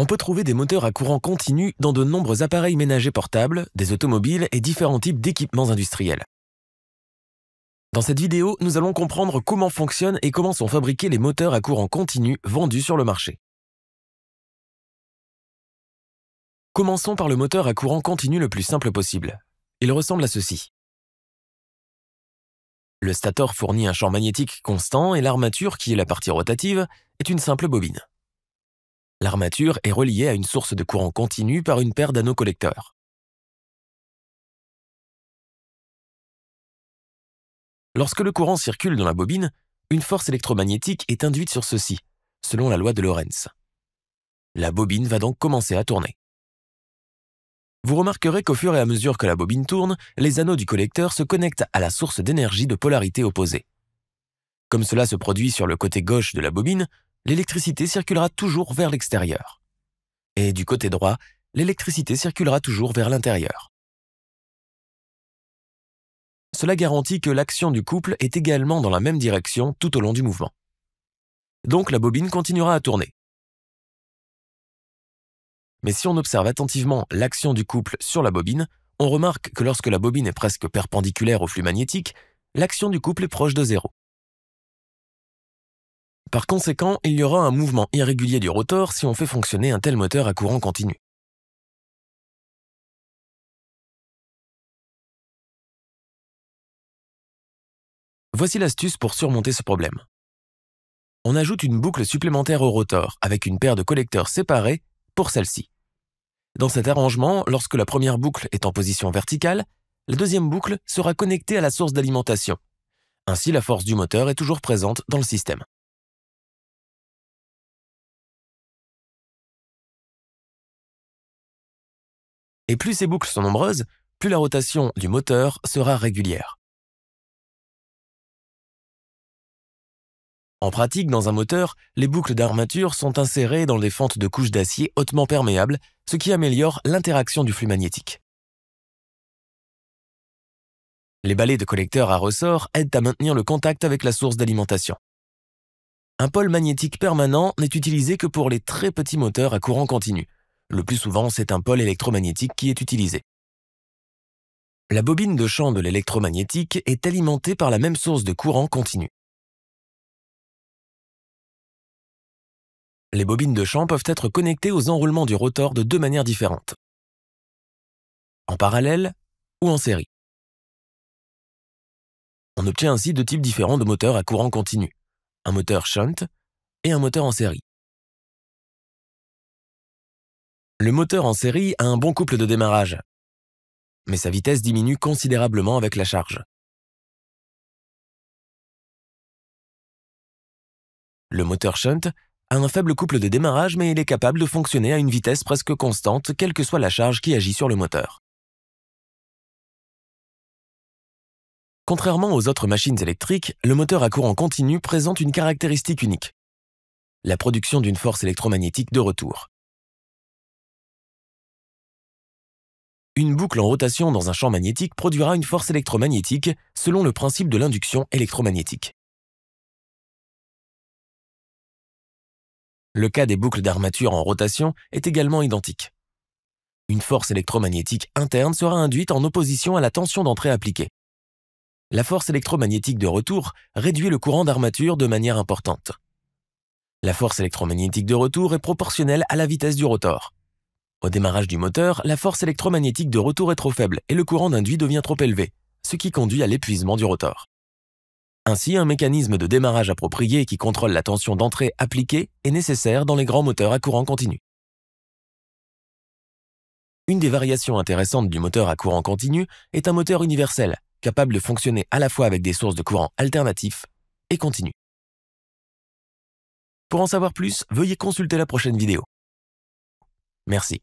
on peut trouver des moteurs à courant continu dans de nombreux appareils ménagers portables, des automobiles et différents types d'équipements industriels. Dans cette vidéo, nous allons comprendre comment fonctionnent et comment sont fabriqués les moteurs à courant continu vendus sur le marché. Commençons par le moteur à courant continu le plus simple possible. Il ressemble à ceci. Le stator fournit un champ magnétique constant et l'armature, qui est la partie rotative, est une simple bobine. L'armature est reliée à une source de courant continu par une paire d'anneaux collecteurs. Lorsque le courant circule dans la bobine, une force électromagnétique est induite sur ceci, selon la loi de Lorentz. La bobine va donc commencer à tourner. Vous remarquerez qu'au fur et à mesure que la bobine tourne, les anneaux du collecteur se connectent à la source d'énergie de polarité opposée. Comme cela se produit sur le côté gauche de la bobine, l'électricité circulera toujours vers l'extérieur. Et du côté droit, l'électricité circulera toujours vers l'intérieur. Cela garantit que l'action du couple est également dans la même direction tout au long du mouvement. Donc la bobine continuera à tourner. Mais si on observe attentivement l'action du couple sur la bobine, on remarque que lorsque la bobine est presque perpendiculaire au flux magnétique, l'action du couple est proche de zéro. Par conséquent, il y aura un mouvement irrégulier du rotor si on fait fonctionner un tel moteur à courant continu. Voici l'astuce pour surmonter ce problème. On ajoute une boucle supplémentaire au rotor avec une paire de collecteurs séparés pour celle-ci. Dans cet arrangement, lorsque la première boucle est en position verticale, la deuxième boucle sera connectée à la source d'alimentation. Ainsi, la force du moteur est toujours présente dans le système. et plus ces boucles sont nombreuses, plus la rotation du moteur sera régulière. En pratique, dans un moteur, les boucles d'armature sont insérées dans des fentes de couches d'acier hautement perméables, ce qui améliore l'interaction du flux magnétique. Les balais de collecteurs à ressort aident à maintenir le contact avec la source d'alimentation. Un pôle magnétique permanent n'est utilisé que pour les très petits moteurs à courant continu, le plus souvent, c'est un pôle électromagnétique qui est utilisé. La bobine de champ de l'électromagnétique est alimentée par la même source de courant continu. Les bobines de champ peuvent être connectées aux enroulements du rotor de deux manières différentes. En parallèle ou en série. On obtient ainsi deux types différents de moteurs à courant continu, un moteur shunt et un moteur en série. le moteur en série a un bon couple de démarrage, mais sa vitesse diminue considérablement avec la charge. Le moteur shunt a un faible couple de démarrage mais il est capable de fonctionner à une vitesse presque constante quelle que soit la charge qui agit sur le moteur. Contrairement aux autres machines électriques, le moteur à courant continu présente une caractéristique unique, la production d'une force électromagnétique de retour. boucle en rotation dans un champ magnétique produira une force électromagnétique selon le principe de l'induction électromagnétique. Le cas des boucles d'armature en rotation est également identique. Une force électromagnétique interne sera induite en opposition à la tension d'entrée appliquée. La force électromagnétique de retour réduit le courant d'armature de manière importante. La force électromagnétique de retour est proportionnelle à la vitesse du rotor. Au démarrage du moteur, la force électromagnétique de retour est trop faible et le courant d'induit devient trop élevé, ce qui conduit à l'épuisement du rotor. Ainsi, un mécanisme de démarrage approprié qui contrôle la tension d'entrée appliquée est nécessaire dans les grands moteurs à courant continu. Une des variations intéressantes du moteur à courant continu est un moteur universel, capable de fonctionner à la fois avec des sources de courant alternatifs et continu. Pour en savoir plus, veuillez consulter la prochaine vidéo. Merci.